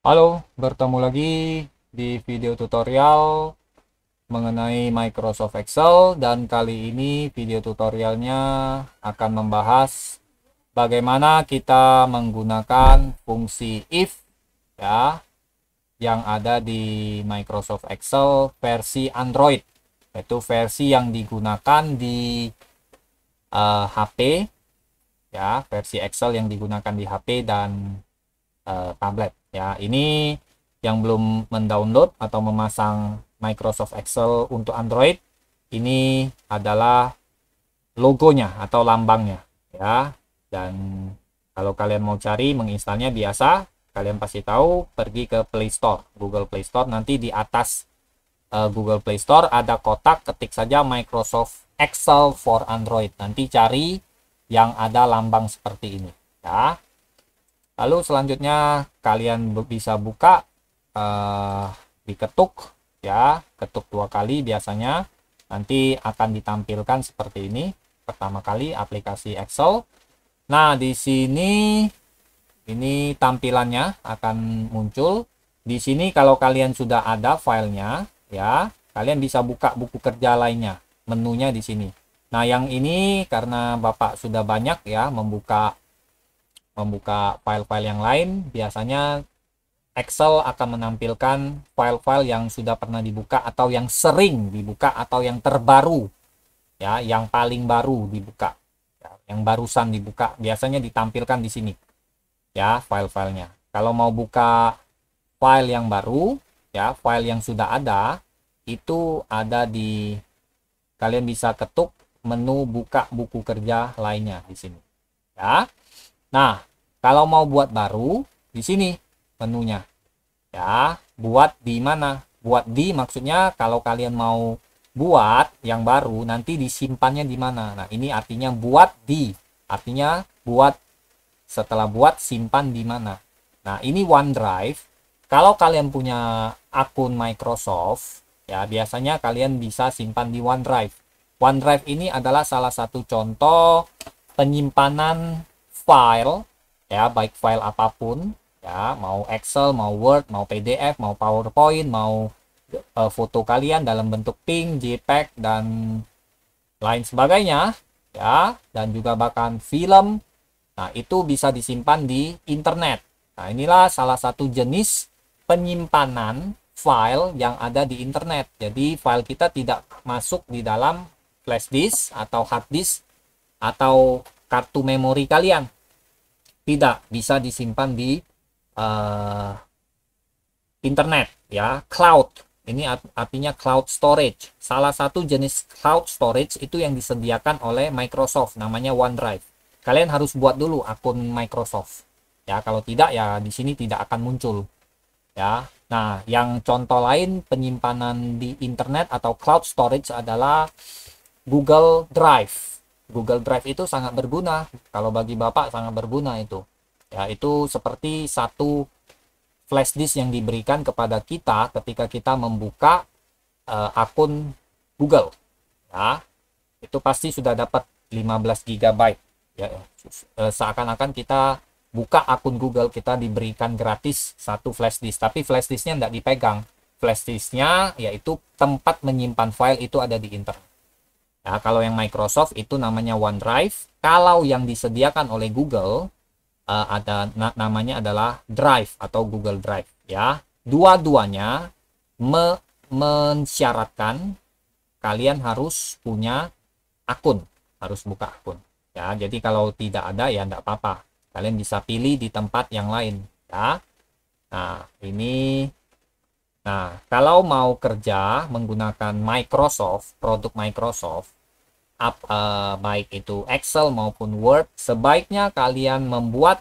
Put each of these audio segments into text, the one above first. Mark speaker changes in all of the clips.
Speaker 1: Halo, bertemu lagi di video tutorial mengenai Microsoft Excel dan kali ini video tutorialnya akan membahas bagaimana kita menggunakan fungsi if ya yang ada di Microsoft Excel versi Android yaitu versi yang digunakan di uh, eh, HP ya versi Excel yang digunakan di HP dan uh, tablet ya ini yang belum mendownload atau memasang Microsoft Excel untuk Android ini adalah logonya atau lambangnya ya dan kalau kalian mau cari menginstalnya biasa kalian pasti tahu pergi ke Play Store Google Play Store nanti di atas uh, Google Play Store ada kotak ketik saja Microsoft Excel for Android nanti cari yang ada lambang seperti ini ya lalu selanjutnya kalian bisa buka uh, diketuk ya ketuk dua kali biasanya nanti akan ditampilkan seperti ini pertama kali aplikasi Excel nah di sini ini tampilannya akan muncul di sini kalau kalian sudah ada filenya ya kalian bisa buka buku kerja lainnya menunya di sini nah yang ini karena Bapak sudah banyak ya membuka membuka file-file yang lain, biasanya Excel akan menampilkan file-file yang sudah pernah dibuka atau yang sering dibuka atau yang terbaru ya, yang paling baru dibuka. Ya, yang barusan dibuka biasanya ditampilkan di sini. Ya, file-filenya. Kalau mau buka file yang baru, ya, file yang sudah ada itu ada di kalian bisa ketuk menu buka buku kerja lainnya di sini. Ya. Nah, kalau mau buat baru, di sini menunya. Ya, buat di mana? Buat di maksudnya kalau kalian mau buat yang baru nanti disimpannya di mana. Nah, ini artinya buat di. Artinya buat setelah buat simpan di mana. Nah, ini OneDrive. Kalau kalian punya akun Microsoft, ya biasanya kalian bisa simpan di OneDrive. OneDrive ini adalah salah satu contoh penyimpanan file ya baik file apapun ya mau Excel mau Word mau PDF mau PowerPoint mau e, foto kalian dalam bentuk PNG JPEG dan lain sebagainya ya dan juga bahkan film nah itu bisa disimpan di internet nah inilah salah satu jenis penyimpanan file yang ada di internet jadi file kita tidak masuk di dalam flash disk atau hard disk atau kartu memori kalian tidak bisa disimpan di uh, internet ya cloud ini artinya cloud storage salah satu jenis cloud storage itu yang disediakan oleh Microsoft namanya OneDrive kalian harus buat dulu akun Microsoft ya kalau tidak ya di sini tidak akan muncul ya nah yang contoh lain penyimpanan di internet atau cloud storage adalah Google Drive Google Drive itu sangat berguna. Kalau bagi Bapak sangat berguna itu. Ya, itu seperti satu flash disk yang diberikan kepada kita ketika kita membuka uh, akun Google. Ya. Itu pasti sudah dapat 15 GB. Ya, eh, seakan-akan kita buka akun Google kita diberikan gratis satu flash disk, tapi flash disknya tidak dipegang. Flash disknya yaitu tempat menyimpan file itu ada di internet. Ya, kalau yang Microsoft itu namanya OneDrive. Kalau yang disediakan oleh Google uh, ada na namanya adalah Drive atau Google Drive. Ya, dua-duanya me mensyaratkan kalian harus punya akun, harus buka akun. Ya, jadi kalau tidak ada ya tidak apa-apa. Kalian bisa pilih di tempat yang lain. Ya, nah ini Nah, kalau mau kerja menggunakan Microsoft, produk Microsoft, up, uh, eh, baik itu Excel maupun Word, sebaiknya kalian membuat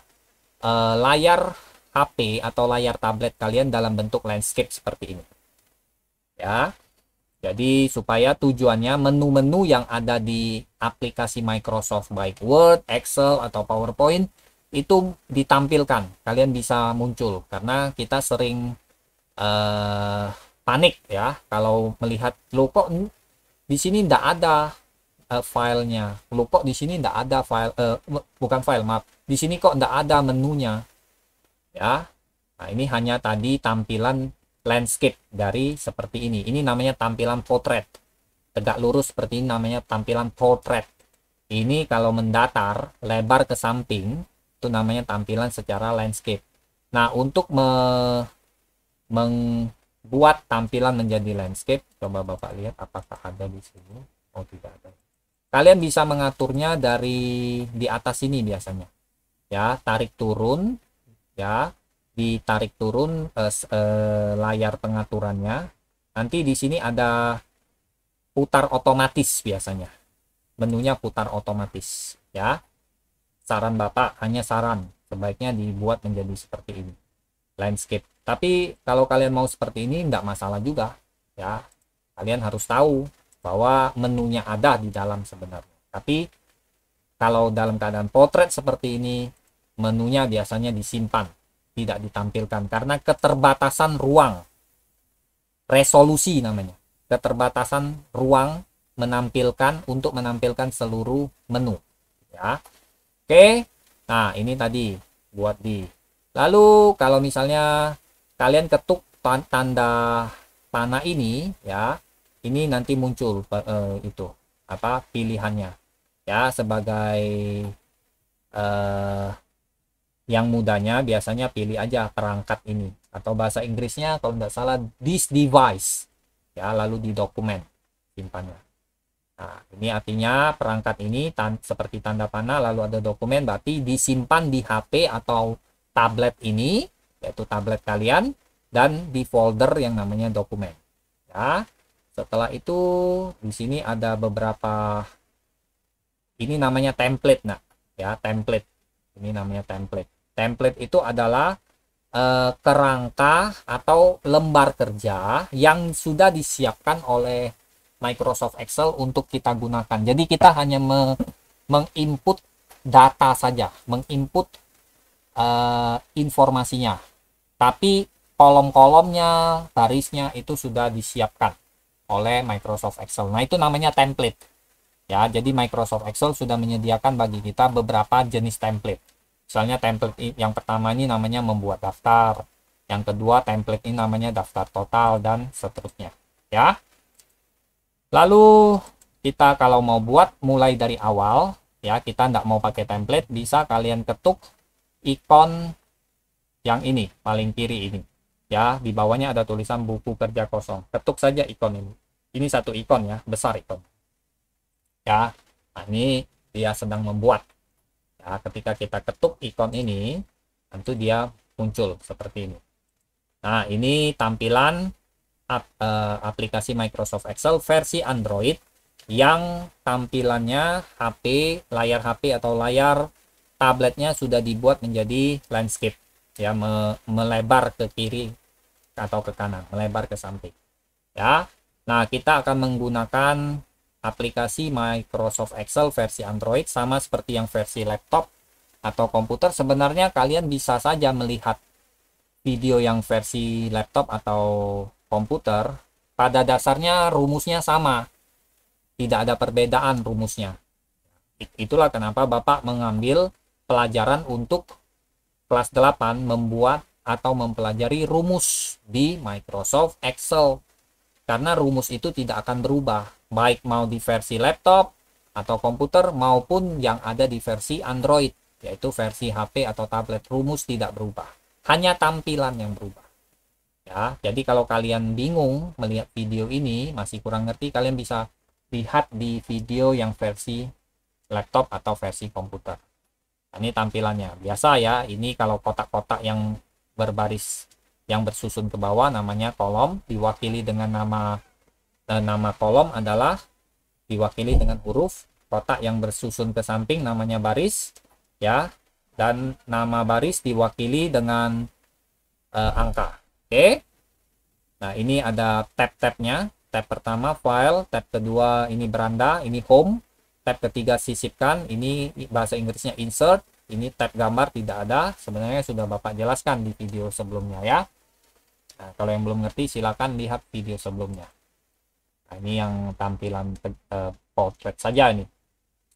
Speaker 1: uh, layar HP atau layar tablet kalian dalam bentuk landscape seperti ini. Ya. Jadi supaya tujuannya menu-menu yang ada di aplikasi Microsoft baik Word, Excel atau PowerPoint itu ditampilkan. Kalian bisa muncul karena kita sering uh, panik ya kalau melihat lo eh, kok di sini tidak ada uh, filenya lo kok di sini tidak ada file uh, bukan file map di sini kok tidak ada menunya ya nah ini hanya tadi tampilan landscape dari seperti ini ini namanya tampilan potret tegak lurus seperti ini namanya tampilan potret ini kalau mendatar lebar ke samping itu namanya tampilan secara landscape nah untuk me membuat tampilan menjadi landscape. Coba Bapak lihat apakah ada di sini. Oh, tidak ada. Kalian bisa mengaturnya dari di atas ini biasanya. Ya, tarik turun ya, ditarik turun eh, eh, layar pengaturannya. Nanti di sini ada putar otomatis biasanya. Menunya putar otomatis ya. Saran Bapak hanya saran, sebaiknya dibuat menjadi seperti ini. Landscape tapi kalau kalian mau seperti ini tidak masalah juga ya. Kalian harus tahu bahwa menunya ada di dalam sebenarnya. Tapi kalau dalam keadaan potret seperti ini menunya biasanya disimpan, tidak ditampilkan karena keterbatasan ruang. Resolusi namanya. Keterbatasan ruang menampilkan untuk menampilkan seluruh menu ya. Oke. Nah, ini tadi buat di. Lalu kalau misalnya kalian ketuk tanda panah ini ya ini nanti muncul uh, itu apa pilihannya ya sebagai uh, yang mudanya biasanya pilih aja perangkat ini atau bahasa Inggrisnya kalau nggak salah this device ya lalu di dokumen simpannya nah ini artinya perangkat ini tan seperti tanda panah lalu ada dokumen berarti disimpan di HP atau tablet ini yaitu tablet kalian dan di folder yang namanya dokumen. Ya. Setelah itu di sini ada beberapa ini namanya template nah, ya, template. Ini namanya template. Template itu adalah eh, kerangka atau lembar kerja yang sudah disiapkan oleh Microsoft Excel untuk kita gunakan. Jadi kita hanya me menginput data saja, menginput eh, informasinya tapi kolom-kolomnya, barisnya itu sudah disiapkan oleh Microsoft Excel. Nah, itu namanya template. Ya, jadi Microsoft Excel sudah menyediakan bagi kita beberapa jenis template. Misalnya template yang pertama ini namanya membuat daftar, yang kedua template ini namanya daftar total dan seterusnya, ya. Lalu kita kalau mau buat mulai dari awal, ya, kita tidak mau pakai template, bisa kalian ketuk ikon yang ini paling kiri ini ya di bawahnya ada tulisan buku kerja kosong ketuk saja ikon ini ini satu ikon ya besar ikon ya nah ini dia sedang membuat ya ketika kita ketuk ikon ini tentu dia muncul seperti ini nah ini tampilan ap, eh, aplikasi Microsoft Excel versi Android yang tampilannya HP layar HP atau layar tabletnya sudah dibuat menjadi landscape ya me melebar ke kiri atau ke kanan melebar ke samping ya nah kita akan menggunakan aplikasi Microsoft Excel versi Android sama seperti yang versi laptop atau komputer sebenarnya kalian bisa saja melihat video yang versi laptop atau komputer pada dasarnya rumusnya sama tidak ada perbedaan rumusnya itulah kenapa Bapak mengambil pelajaran untuk kelas 8 membuat atau mempelajari rumus di Microsoft Excel karena rumus itu tidak akan berubah baik mau di versi laptop atau komputer maupun yang ada di versi Android yaitu versi HP atau tablet rumus tidak berubah hanya tampilan yang berubah ya jadi kalau kalian bingung melihat video ini masih kurang ngerti kalian bisa lihat di video yang versi laptop atau versi komputer ini tampilannya biasa ya ini kalau kotak-kotak yang berbaris yang bersusun ke bawah namanya kolom diwakili dengan nama eh, nama kolom adalah diwakili dengan huruf kotak yang bersusun ke samping namanya baris ya dan nama baris diwakili dengan eh, angka oke nah ini ada tab-tabnya tab pertama file tab kedua ini beranda ini home tab ketiga sisipkan ini bahasa Inggrisnya insert ini tab gambar tidak ada sebenarnya sudah Bapak jelaskan di video sebelumnya ya nah, kalau yang belum ngerti silakan lihat video sebelumnya nah, ini yang tampilan uh, portrait saja ini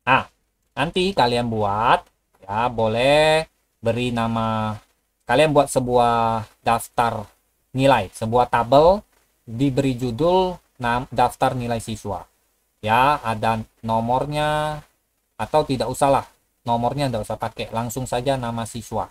Speaker 1: ah nanti kalian buat ya boleh beri nama kalian buat sebuah daftar nilai sebuah tabel diberi judul daftar nilai siswa ya ada nomornya atau tidak usahlah nomornya tidak usah pakai langsung saja nama siswa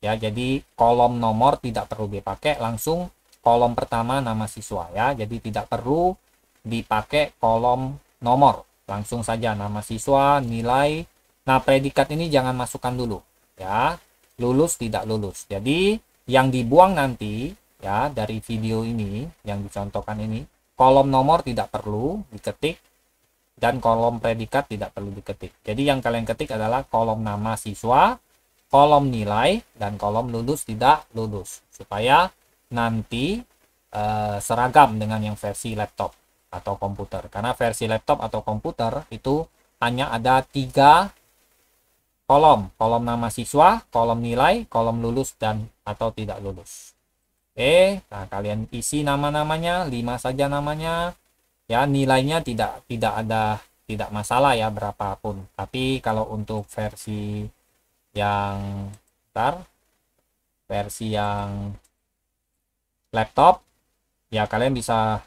Speaker 1: ya jadi kolom nomor tidak perlu dipakai langsung kolom pertama nama siswa ya jadi tidak perlu dipakai kolom nomor langsung saja nama siswa nilai nah predikat ini jangan masukkan dulu ya lulus tidak lulus jadi yang dibuang nanti ya dari video ini yang dicontohkan ini kolom nomor tidak perlu diketik dan kolom predikat tidak perlu diketik. Jadi yang kalian ketik adalah kolom nama siswa, kolom nilai, dan kolom lulus tidak lulus. Supaya nanti eh, seragam dengan yang versi laptop atau komputer. Karena versi laptop atau komputer itu hanya ada tiga kolom. Kolom nama siswa, kolom nilai, kolom lulus, dan atau tidak lulus. Oke, nah kalian isi nama-namanya, lima saja namanya ya nilainya tidak tidak ada tidak masalah ya berapapun tapi kalau untuk versi yang ntar versi yang laptop ya kalian bisa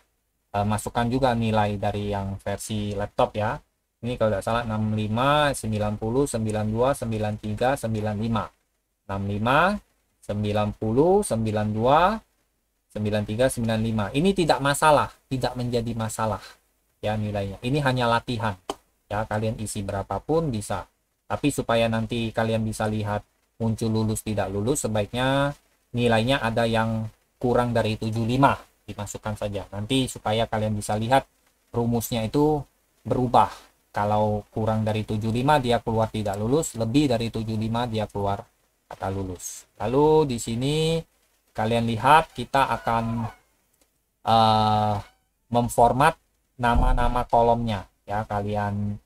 Speaker 1: e, masukkan juga nilai dari yang versi laptop ya ini kalau tidak salah 65 90 92 93 95 65 90 92 93 95 ini tidak masalah tidak menjadi masalah ya nilainya ini hanya latihan ya kalian isi berapapun bisa tapi supaya nanti kalian bisa lihat muncul lulus tidak lulus sebaiknya nilainya ada yang kurang dari 75 dimasukkan saja nanti supaya kalian bisa lihat rumusnya itu berubah kalau kurang dari 75 dia keluar tidak lulus lebih dari 75 dia keluar kata lulus lalu di sini kalian lihat kita akan uh, memformat nama-nama kolomnya ya kalian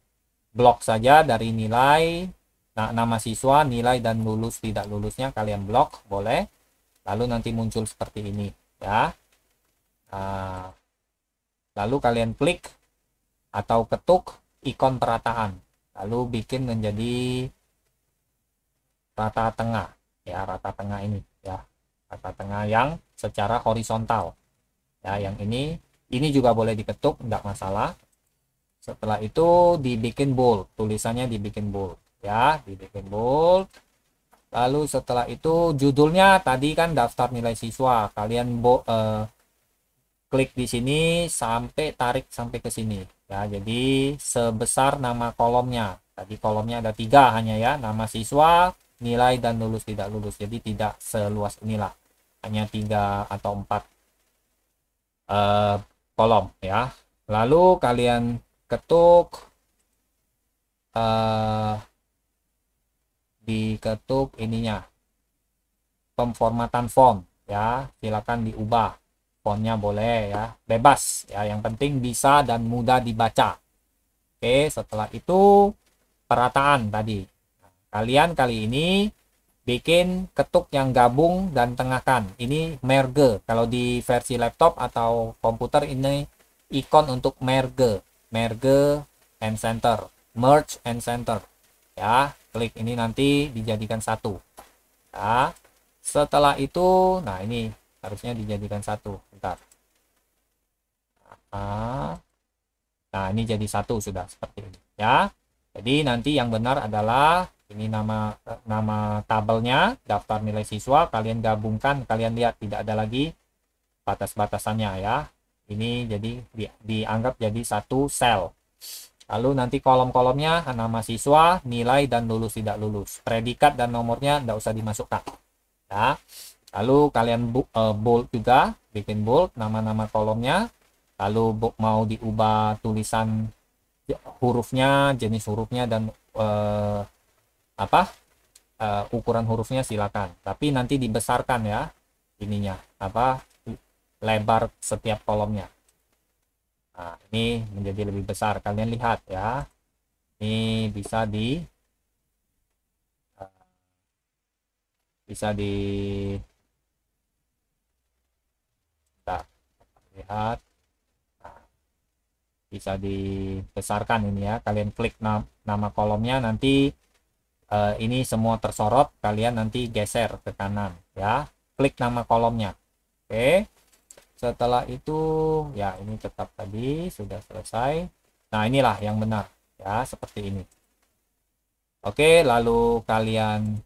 Speaker 1: blok saja dari nilai nah, nama siswa nilai dan lulus tidak lulusnya kalian blok boleh lalu nanti muncul seperti ini ya nah, lalu kalian klik atau ketuk ikon perataan lalu bikin menjadi rata tengah ya rata tengah ini kata tengah yang secara horizontal ya yang ini ini juga boleh diketuk nggak masalah setelah itu dibikin bold tulisannya dibikin bold ya dibikin bold lalu setelah itu judulnya tadi kan daftar nilai siswa kalian bo eh, klik di sini sampai tarik sampai ke sini ya jadi sebesar nama kolomnya tadi kolomnya ada tiga hanya ya nama siswa nilai dan lulus tidak lulus jadi tidak seluas inilah hanya tiga atau empat uh, kolom ya lalu kalian ketuk uh, diketuk ininya pemformatan font ya silakan diubah fontnya boleh ya bebas ya yang penting bisa dan mudah dibaca oke setelah itu perataan tadi Kalian kali ini bikin ketuk yang gabung dan tengahkan. Ini merge. Kalau di versi laptop atau komputer ini ikon untuk merge. Merge and center. Merge and center. Ya, klik ini nanti dijadikan satu. Ya. Setelah itu, nah ini harusnya dijadikan satu. Bentar. Ah. Nah, ini jadi satu sudah seperti ini. Ya. Jadi nanti yang benar adalah ini nama nama tabelnya daftar nilai siswa kalian gabungkan kalian lihat tidak ada lagi batas-batasannya ya ini jadi di, dianggap jadi satu sel lalu nanti kolom-kolomnya nama siswa nilai dan lulus tidak lulus predikat dan nomornya tidak usah dimasukkan ya lalu kalian bu, uh, bold juga bikin bold nama-nama kolomnya lalu mau diubah tulisan hurufnya jenis hurufnya dan uh, apa uh, ukuran hurufnya silakan tapi nanti dibesarkan ya ininya apa lebar setiap kolomnya nah, ini menjadi lebih besar kalian lihat ya ini bisa di eh, bisa di lihat nah, bisa dibesarkan ini ya kalian klik nama, nama kolomnya nanti eh, ini semua tersorot kalian nanti geser ke kanan ya klik nama kolomnya oke setelah itu ya ini tetap tadi sudah selesai nah inilah yang benar ya seperti ini oke lalu kalian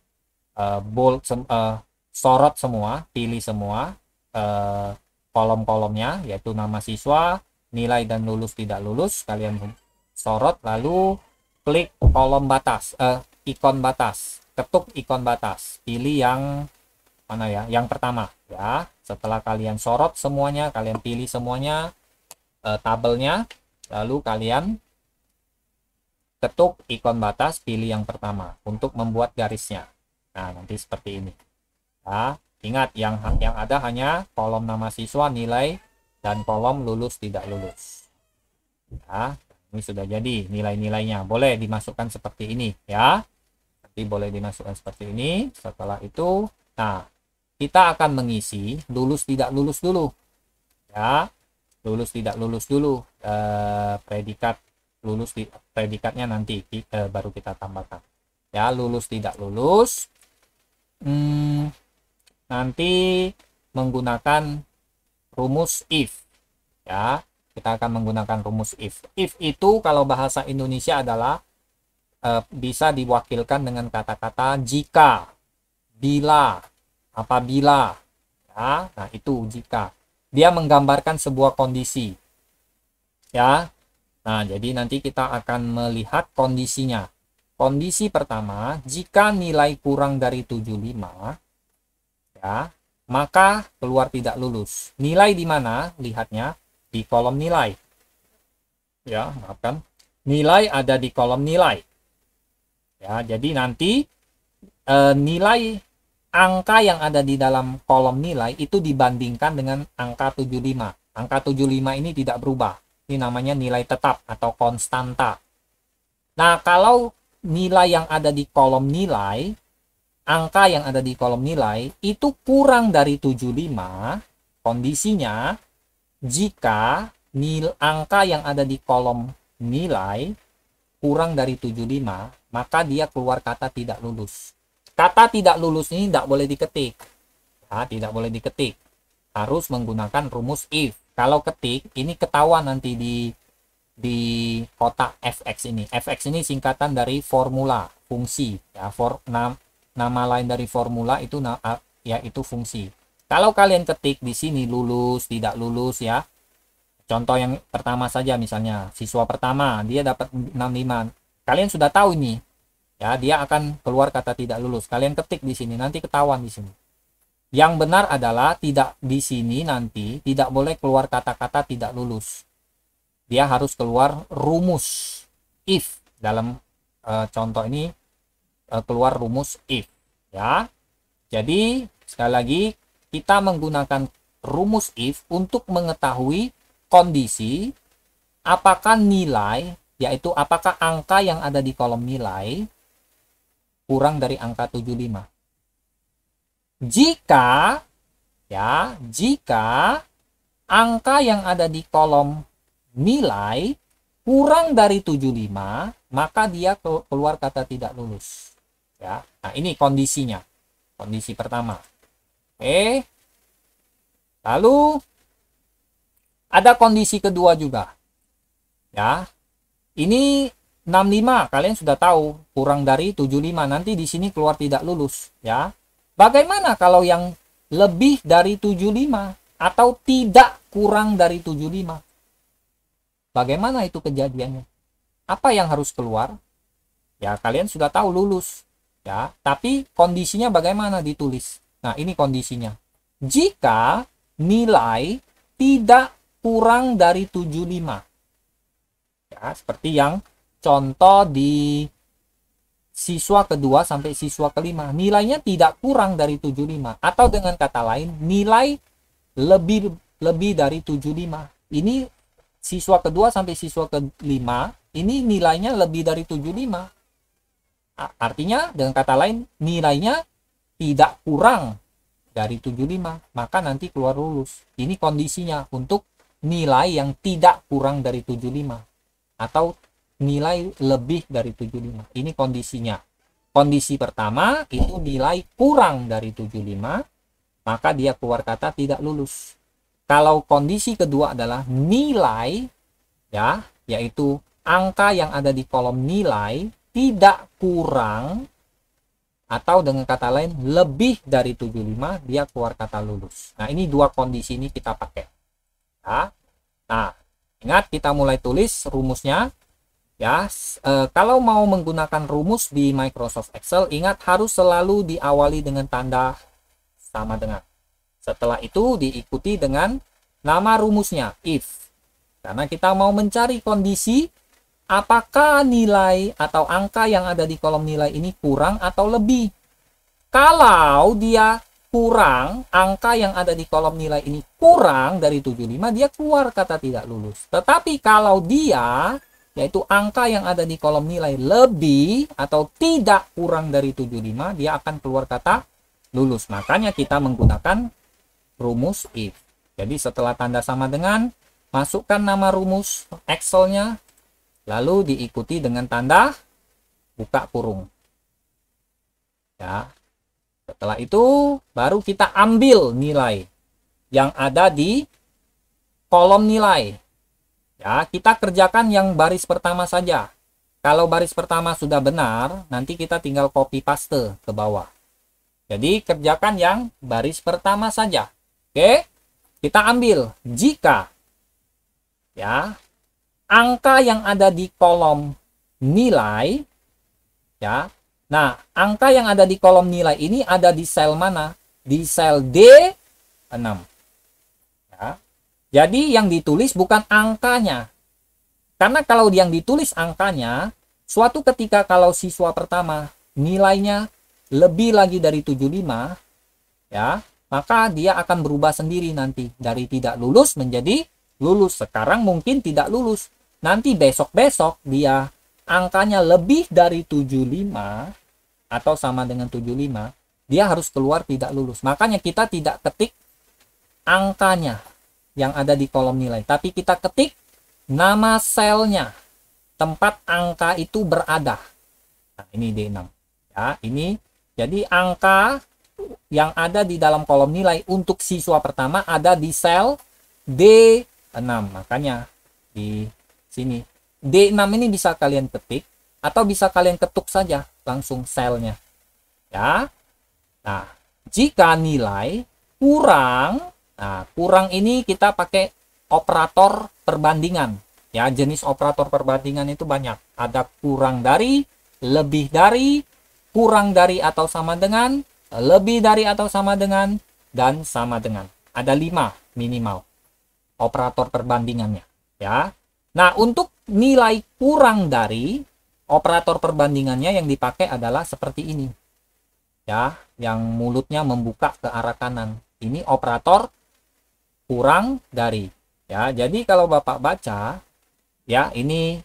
Speaker 1: uh, bold sem uh, sorot semua pilih semua uh, kolom-kolomnya yaitu nama siswa nilai dan lulus tidak lulus kalian sorot lalu klik kolom batas uh, ikon batas. Ketuk ikon batas. Pilih yang mana ya? Yang pertama ya. Setelah kalian sorot semuanya, kalian pilih semuanya e, tabelnya, lalu kalian ketuk ikon batas, pilih yang pertama untuk membuat garisnya. Nah, nanti seperti ini. Ya, ingat yang yang ada hanya kolom nama siswa, nilai dan kolom lulus tidak lulus. Ya, ini sudah jadi nilai-nilainya. Boleh dimasukkan seperti ini ya berarti boleh dimasukkan seperti ini setelah itu nah kita akan mengisi lulus tidak lulus dulu ya lulus tidak lulus dulu eh, predikat lulus di, predikatnya nanti kita, eh, baru kita tambahkan ya lulus tidak lulus hmm, nanti menggunakan rumus if ya kita akan menggunakan rumus if if itu kalau bahasa Indonesia adalah Eh, bisa diwakilkan dengan kata-kata jika, bila, apabila. Ya, nah itu jika. Dia menggambarkan sebuah kondisi. Ya. Nah, jadi nanti kita akan melihat kondisinya. Kondisi pertama, jika nilai kurang dari 75, ya, maka keluar tidak lulus. Nilai di mana? Lihatnya di kolom nilai. Ya, maafkan. Nilai ada di kolom nilai ya jadi nanti e, nilai angka yang ada di dalam kolom nilai itu dibandingkan dengan angka 75 angka 75 ini tidak berubah ini namanya nilai tetap atau konstanta nah kalau nilai yang ada di kolom nilai angka yang ada di kolom nilai itu kurang dari 75 kondisinya jika nil angka yang ada di kolom nilai kurang dari 75, maka dia keluar kata tidak lulus. Kata tidak lulus ini tidak boleh diketik. Ya, tidak boleh diketik. Harus menggunakan rumus if. Kalau ketik, ini ketahuan nanti di di kotak fx ini. fx ini singkatan dari formula, fungsi. Ya, for, nam, nama lain dari formula itu yaitu fungsi. Kalau kalian ketik di sini lulus, tidak lulus ya, Contoh yang pertama saja misalnya siswa pertama dia dapat 65. Kalian sudah tahu ini Ya, dia akan keluar kata tidak lulus. Kalian ketik di sini nanti ketahuan di sini. Yang benar adalah tidak di sini nanti tidak boleh keluar kata-kata tidak lulus. Dia harus keluar rumus if dalam e, contoh ini e, keluar rumus if ya. Jadi sekali lagi kita menggunakan rumus if untuk mengetahui kondisi apakah nilai yaitu apakah angka yang ada di kolom nilai kurang dari angka 75. Jika ya, jika angka yang ada di kolom nilai kurang dari 75, maka dia keluar kata tidak lulus. Ya. Nah, ini kondisinya. Kondisi pertama. Eh Lalu ada kondisi kedua juga. Ya. Ini 65 kalian sudah tahu kurang dari 75 nanti di sini keluar tidak lulus ya. Bagaimana kalau yang lebih dari 75 atau tidak kurang dari 75? Bagaimana itu kejadiannya? Apa yang harus keluar? Ya, kalian sudah tahu lulus ya, tapi kondisinya bagaimana ditulis. Nah, ini kondisinya. Jika nilai tidak kurang dari 75. Ya, seperti yang contoh di siswa kedua sampai siswa kelima. Nilainya tidak kurang dari 75 atau dengan kata lain nilai lebih lebih dari 75. Ini siswa kedua sampai siswa kelima ini nilainya lebih dari 75. Artinya dengan kata lain nilainya tidak kurang dari 75, maka nanti keluar lulus. Ini kondisinya untuk nilai yang tidak kurang dari 75 atau nilai lebih dari 75. Ini kondisinya. Kondisi pertama itu nilai kurang dari 75, maka dia keluar kata tidak lulus. Kalau kondisi kedua adalah nilai ya, yaitu angka yang ada di kolom nilai tidak kurang atau dengan kata lain lebih dari 75 dia keluar kata lulus. Nah, ini dua kondisi ini kita pakai. Ya. Nah, ingat kita mulai tulis rumusnya. Ya, e, kalau mau menggunakan rumus di Microsoft Excel, ingat harus selalu diawali dengan tanda sama dengan. Setelah itu diikuti dengan nama rumusnya if. Karena kita mau mencari kondisi apakah nilai atau angka yang ada di kolom nilai ini kurang atau lebih. Kalau dia kurang, angka yang ada di kolom nilai ini kurang dari 75, dia keluar kata tidak lulus. Tetapi kalau dia, yaitu angka yang ada di kolom nilai lebih atau tidak kurang dari 75, dia akan keluar kata lulus. Makanya kita menggunakan rumus if. Jadi setelah tanda sama dengan, masukkan nama rumus excelnya lalu diikuti dengan tanda buka kurung. Ya, setelah itu baru kita ambil nilai yang ada di kolom nilai. Ya, kita kerjakan yang baris pertama saja. Kalau baris pertama sudah benar, nanti kita tinggal copy paste ke bawah. Jadi kerjakan yang baris pertama saja. Oke. Kita ambil jika ya angka yang ada di kolom nilai ya Nah, angka yang ada di kolom nilai ini ada di sel mana? Di sel D6. Ya. Jadi yang ditulis bukan angkanya. Karena kalau yang ditulis angkanya, suatu ketika kalau siswa pertama nilainya lebih lagi dari 75, ya, maka dia akan berubah sendiri nanti dari tidak lulus menjadi lulus. Sekarang mungkin tidak lulus. Nanti besok-besok dia angkanya lebih dari 75, atau sama dengan 75, dia harus keluar tidak lulus. Makanya kita tidak ketik angkanya yang ada di kolom nilai, tapi kita ketik nama selnya, tempat angka itu berada. Nah, ini D6. Ya, ini jadi angka yang ada di dalam kolom nilai untuk siswa pertama ada di sel D6. Makanya di sini D6 ini bisa kalian ketik atau bisa kalian ketuk saja langsung selnya. Ya. Nah, jika nilai kurang, nah kurang ini kita pakai operator perbandingan. Ya, jenis operator perbandingan itu banyak. Ada kurang dari, lebih dari, kurang dari atau sama dengan, lebih dari atau sama dengan, dan sama dengan. Ada lima minimal operator perbandingannya. Ya. Nah, untuk nilai kurang dari, operator perbandingannya yang dipakai adalah seperti ini ya yang mulutnya membuka ke arah kanan ini operator kurang dari ya jadi kalau bapak baca ya ini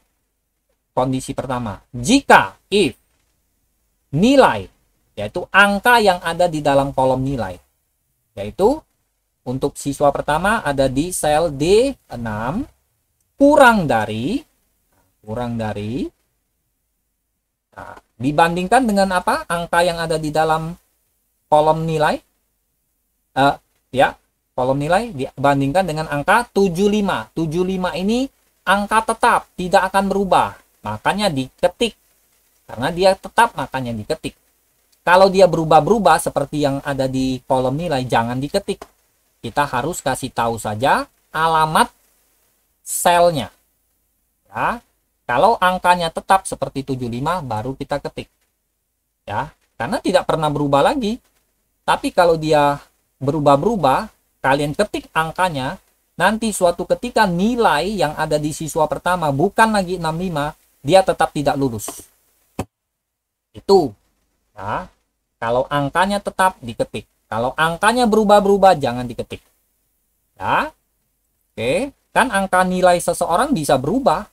Speaker 1: kondisi pertama jika if nilai yaitu angka yang ada di dalam kolom nilai yaitu untuk siswa pertama ada di sel D6 kurang dari kurang dari Nah, dibandingkan dengan apa? Angka yang ada di dalam kolom nilai. Uh, ya, kolom nilai dibandingkan dengan angka 75. 75 ini angka tetap, tidak akan berubah. Makanya diketik. Karena dia tetap, makanya diketik. Kalau dia berubah-berubah seperti yang ada di kolom nilai, jangan diketik. Kita harus kasih tahu saja alamat selnya. Ya, kalau angkanya tetap seperti 75 baru kita ketik. Ya, karena tidak pernah berubah lagi. Tapi kalau dia berubah-berubah, kalian ketik angkanya, nanti suatu ketika nilai yang ada di siswa pertama bukan lagi 65, dia tetap tidak lulus. Itu. Ya, kalau angkanya tetap diketik. Kalau angkanya berubah-berubah jangan diketik. Ya. Oke, kan angka nilai seseorang bisa berubah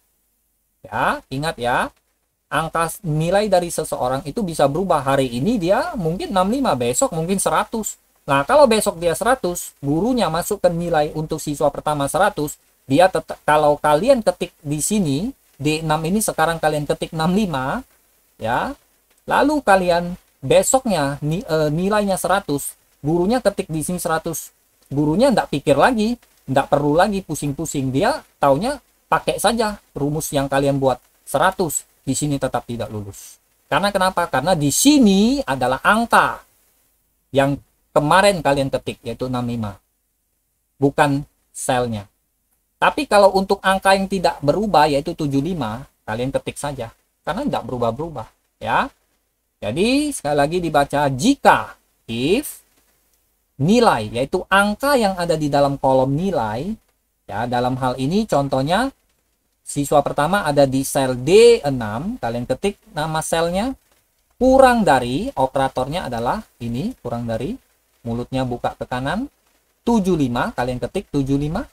Speaker 1: Ya, ingat ya. Angka nilai dari seseorang itu bisa berubah. Hari ini dia mungkin 65, besok mungkin 100. Nah, kalau besok dia 100, gurunya masuk ke nilai untuk siswa pertama 100, dia tetap, kalau kalian ketik di sini, D6 ini sekarang kalian ketik 65, ya. Lalu kalian besoknya ni, e, nilainya 100, gurunya ketik di sini 100. Gurunya enggak pikir lagi, enggak perlu lagi pusing-pusing. Dia taunya pakai saja rumus yang kalian buat 100 di sini tetap tidak lulus. Karena kenapa? Karena di sini adalah angka yang kemarin kalian ketik yaitu 65. Bukan selnya. Tapi kalau untuk angka yang tidak berubah yaitu 75, kalian ketik saja karena tidak berubah-berubah, ya. Jadi sekali lagi dibaca jika if nilai yaitu angka yang ada di dalam kolom nilai ya dalam hal ini contohnya Siswa pertama ada di sel D6, kalian ketik nama selnya, kurang dari, operatornya adalah ini, kurang dari, mulutnya buka ke kanan, 75, kalian ketik 75.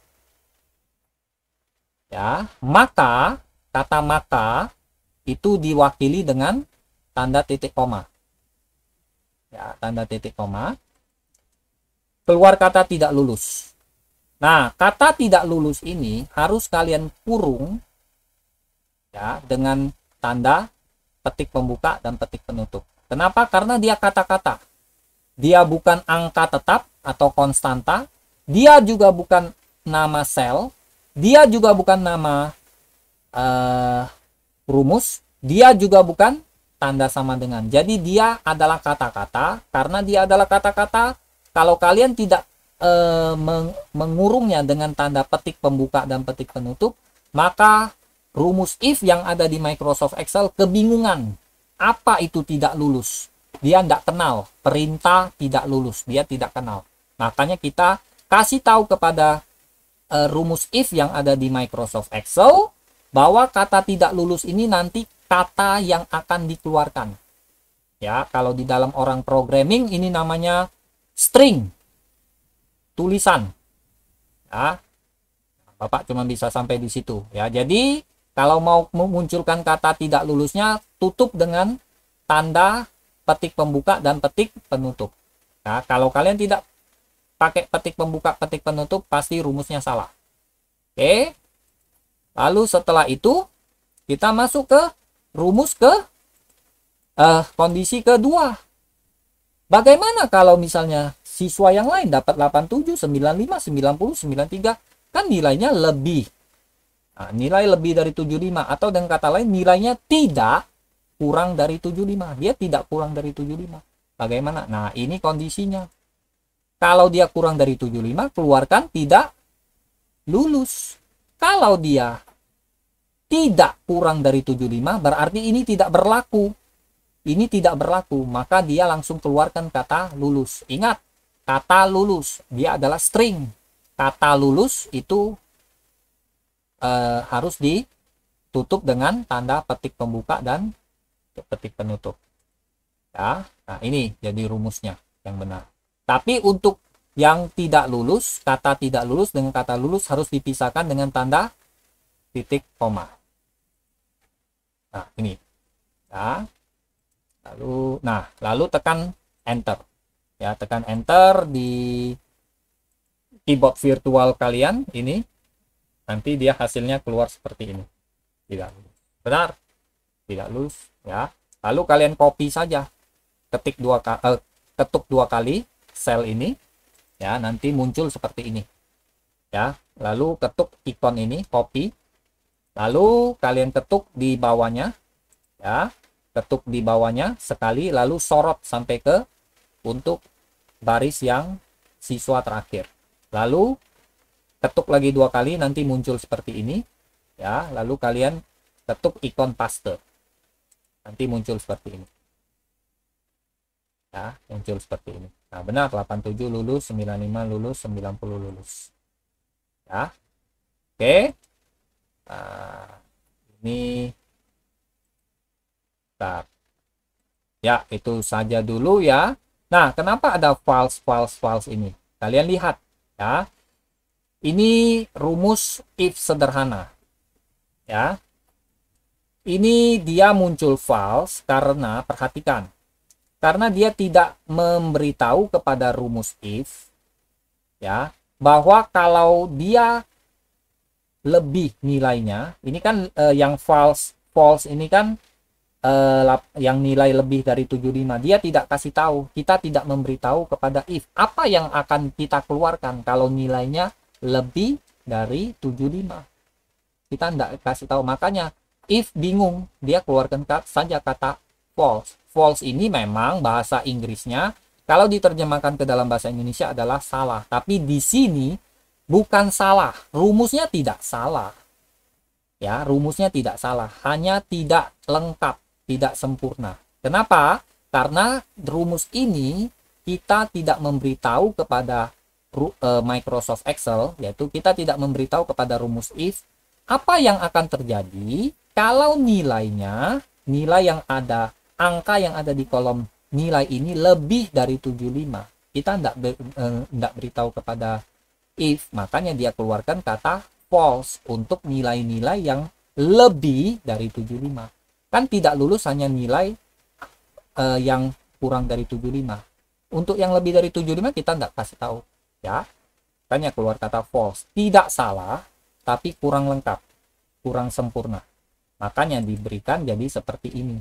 Speaker 1: Ya, maka, kata maka, itu diwakili dengan tanda titik koma. Ya, tanda titik koma. Keluar kata tidak lulus. Nah, kata tidak lulus ini harus kalian kurung ya dengan tanda petik pembuka dan petik penutup. Kenapa? Karena dia kata-kata. Dia bukan angka tetap atau konstanta, dia juga bukan nama sel, dia juga bukan nama uh, rumus, dia juga bukan tanda sama dengan. Jadi dia adalah kata-kata, karena dia adalah kata-kata, kalau kalian tidak e, meng, mengurungnya dengan tanda petik pembuka dan petik penutup, maka rumus if yang ada di Microsoft Excel kebingungan. Apa itu tidak lulus? Dia tidak kenal. Perintah tidak lulus. Dia tidak kenal. Makanya kita kasih tahu kepada e, rumus if yang ada di Microsoft Excel bahwa kata tidak lulus ini nanti kata yang akan dikeluarkan. Ya, kalau di dalam orang programming ini namanya string tulisan. Ya. Bapak cuma bisa sampai di situ ya. Jadi kalau mau memunculkan kata tidak lulusnya tutup dengan tanda petik pembuka dan petik penutup. Ya, kalau kalian tidak pakai petik pembuka, petik penutup pasti rumusnya salah. Oke. Lalu setelah itu kita masuk ke rumus ke eh, kondisi kedua. Bagaimana kalau misalnya siswa yang lain dapat 87, 95, 90, 93 kan nilainya lebih. Nah, nilai lebih dari 75 atau dengan kata lain nilainya tidak kurang dari 75. Dia tidak kurang dari 75. Bagaimana? Nah, ini kondisinya. Kalau dia kurang dari 75, keluarkan tidak lulus. Kalau dia tidak kurang dari 75, berarti ini tidak berlaku. Ini tidak berlaku, maka dia langsung keluarkan kata lulus. Ingat, Kata lulus, dia adalah string. Kata lulus itu eh, harus ditutup dengan tanda petik pembuka dan petik penutup. Ya, nah ini jadi rumusnya yang benar. Tapi untuk yang tidak lulus, kata tidak lulus dengan kata lulus harus dipisahkan dengan tanda titik koma. Nah, ini. ya lalu nah, lalu tekan enter ya tekan enter di keyboard virtual kalian ini nanti dia hasilnya keluar seperti ini tidak benar tidak lulus ya lalu kalian copy saja ketik dua eh, ketuk dua kali sel ini ya nanti muncul seperti ini ya lalu ketuk ikon ini copy lalu kalian ketuk di bawahnya ya ketuk di bawahnya sekali lalu sorot sampai ke untuk baris yang siswa terakhir. Lalu ketuk lagi dua kali nanti muncul seperti ini ya. Lalu kalian ketuk ikon paste. Nanti muncul seperti ini. Ya, muncul seperti ini. Nah, benar 87 lulus, 95 lulus, 90 lulus. Ya. Oke. Nah, ini Bentar. Ya, itu saja dulu ya. Nah, kenapa ada false, false, false ini? Kalian lihat ya. Ini rumus if sederhana. Ya. Ini dia muncul false karena perhatikan. Karena dia tidak memberitahu kepada rumus if ya bahwa kalau dia lebih nilainya, ini kan eh, yang false false ini kan uh, yang nilai lebih dari 75 dia tidak kasih tahu kita tidak memberitahu kepada if apa yang akan kita keluarkan kalau nilainya lebih dari 75 kita tidak kasih tahu makanya if bingung dia keluarkan saja kata false false ini memang bahasa Inggrisnya kalau diterjemahkan ke dalam bahasa Indonesia adalah salah tapi di sini bukan salah rumusnya tidak salah ya rumusnya tidak salah hanya tidak lengkap tidak sempurna. Kenapa? Karena rumus ini kita tidak memberitahu kepada e, Microsoft Excel, yaitu kita tidak memberitahu kepada rumus if apa yang akan terjadi kalau nilainya, nilai yang ada, angka yang ada di kolom nilai ini lebih dari 75. Kita tidak ber, e, beritahu kepada if, makanya dia keluarkan kata false untuk nilai-nilai yang lebih dari 75 kan tidak lulus hanya nilai uh, yang kurang dari 75 untuk yang lebih dari 75 kita tidak kasih tahu ya tanya keluar kata false tidak salah tapi kurang lengkap kurang sempurna makanya diberikan jadi seperti ini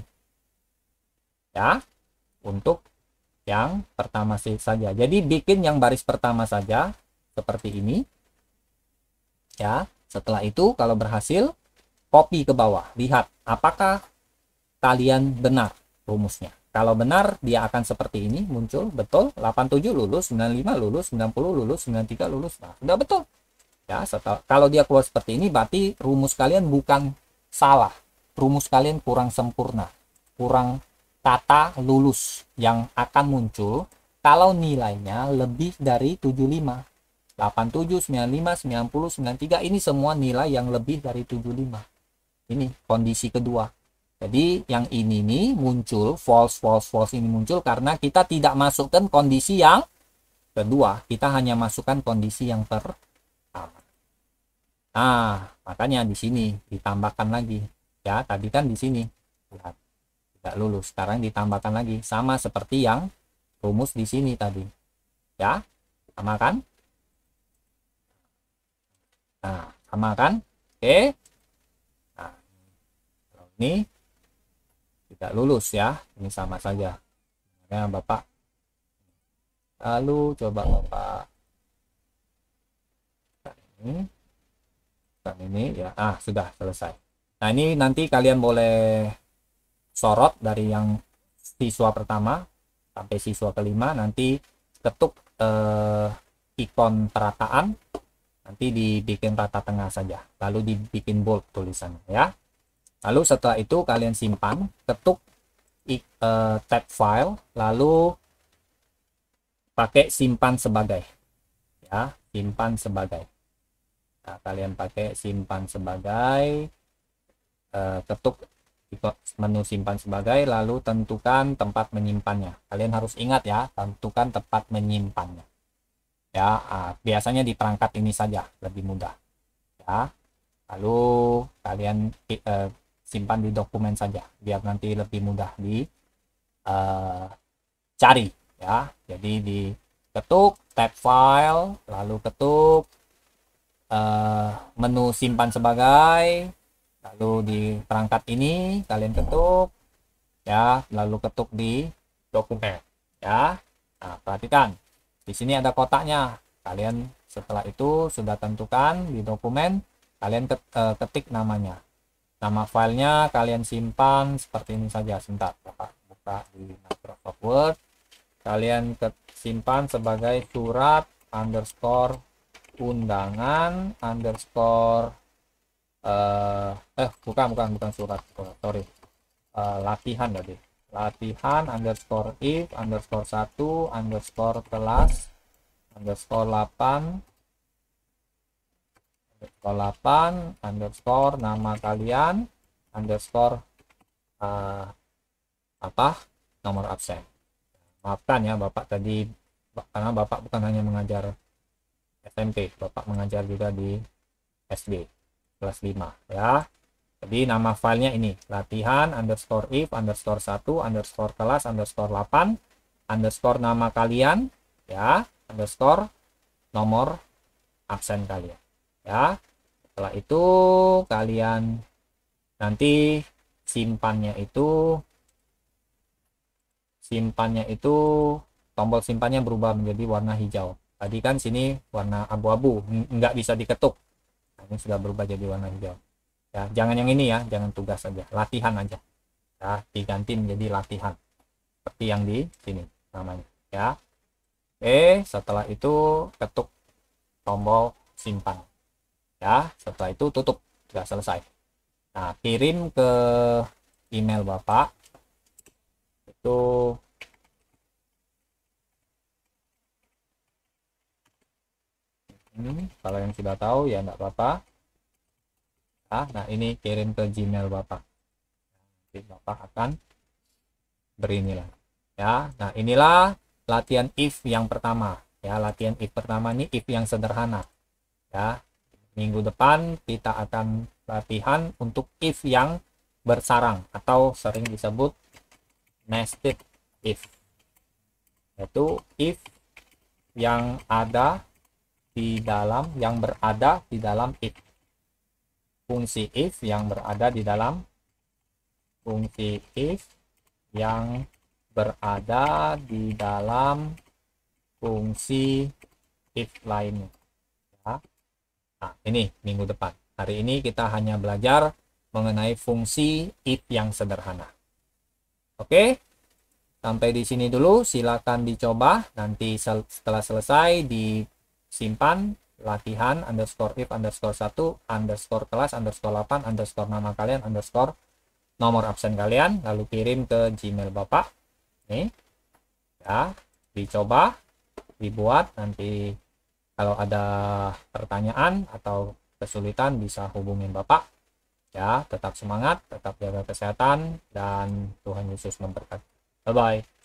Speaker 1: ya untuk yang pertama saja jadi bikin yang baris pertama saja seperti ini ya setelah itu kalau berhasil copy ke bawah lihat apakah kalian benar rumusnya. Kalau benar, dia akan seperti ini, muncul, betul, 87 lulus, 95 lulus, 90 lulus, 93 lulus. Nah, sudah betul. Ya, setelah, kalau dia keluar seperti ini, berarti rumus kalian bukan salah. Rumus kalian kurang sempurna, kurang kata lulus yang akan muncul kalau nilainya lebih dari 75. 87, 95, 90, 93 ini semua nilai yang lebih dari 75. Ini kondisi kedua jadi yang ini nih muncul false false false ini muncul karena kita tidak masukkan kondisi yang kedua, kita hanya masukkan kondisi yang pertama. Nah, makanya di sini ditambahkan lagi. Ya, tadi kan di sini tidak lulus. Sekarang ditambahkan lagi sama seperti yang rumus di sini tadi. Ya, sama kan? Nah, sama kan? Oke. Nah, ini tidak lulus ya ini sama saja ya bapak lalu coba bapak ini dan ini ya ah sudah selesai nah ini nanti kalian boleh sorot dari yang siswa pertama sampai siswa kelima nanti ketuk eh, ikon perataan nanti dibikin rata tengah saja lalu dibikin bold tulisannya ya Lalu setelah itu kalian simpan, ketuk uh, tab file, lalu pakai simpan sebagai. Ya, simpan sebagai. Nah, kalian pakai simpan sebagai eh, ketuk menu simpan sebagai lalu tentukan tempat menyimpannya. Kalian harus ingat ya, tentukan tempat menyimpannya. Ya, ah, biasanya di perangkat ini saja lebih mudah. Ya. Lalu kalian uh, simpan di dokumen saja biar nanti lebih mudah dicari eh, uh, ya jadi di ketuk tab file lalu ketuk uh, menu simpan sebagai lalu di perangkat ini kalian ketuk ya lalu ketuk di dokumen ya nah, perhatikan di sini ada kotaknya kalian setelah itu sudah tentukan di dokumen kalian eh, ketik namanya nama filenya kalian simpan seperti ini saja sebentar bapak buka di Microsoft Word kalian simpan sebagai surat underscore undangan underscore eh, eh bukan bukan bukan surat sorry eh, latihan tadi latihan underscore if underscore satu underscore kelas underscore 8 kolapan underscore nama kalian underscore uh, apa nomor absen maafkan ya bapak tadi karena bapak bukan hanya mengajar SMP bapak mengajar juga di SD kelas 5 ya jadi nama filenya ini latihan underscore if underscore 1 underscore kelas underscore 8 underscore nama kalian ya underscore nomor absen kalian ya setelah itu kalian nanti simpannya itu simpannya itu tombol simpannya berubah menjadi warna hijau tadi kan sini warna abu-abu nggak bisa diketuk nah, ini sudah berubah jadi warna hijau ya jangan yang ini ya jangan tugas saja latihan aja ya diganti menjadi latihan seperti yang di sini namanya ya eh setelah itu ketuk tombol simpan ya setelah itu tutup sudah selesai nah kirim ke email bapak itu ini hmm, kalau yang sudah tahu ya enggak apa-apa nah, nah ini kirim ke Gmail bapak nanti bapak akan beri berinilah ya nah inilah latihan if yang pertama ya latihan if pertama ini if yang sederhana ya Minggu depan kita akan latihan untuk if yang bersarang atau sering disebut nested if. Yaitu if yang ada di dalam yang berada di dalam if. Fungsi if yang berada di dalam fungsi if yang berada di dalam fungsi if lainnya. Nah, ini minggu depan. Hari ini kita hanya belajar mengenai fungsi if yang sederhana. Oke, sampai di sini dulu. Silakan dicoba. Nanti sel setelah selesai disimpan latihan underscore if underscore 1 underscore kelas underscore 8 underscore nama kalian underscore nomor absen kalian lalu kirim ke gmail bapak nih ya dicoba dibuat nanti kalau ada pertanyaan atau kesulitan bisa hubungin Bapak. Ya, tetap semangat, tetap jaga kesehatan, dan Tuhan Yesus memberkati. Bye-bye.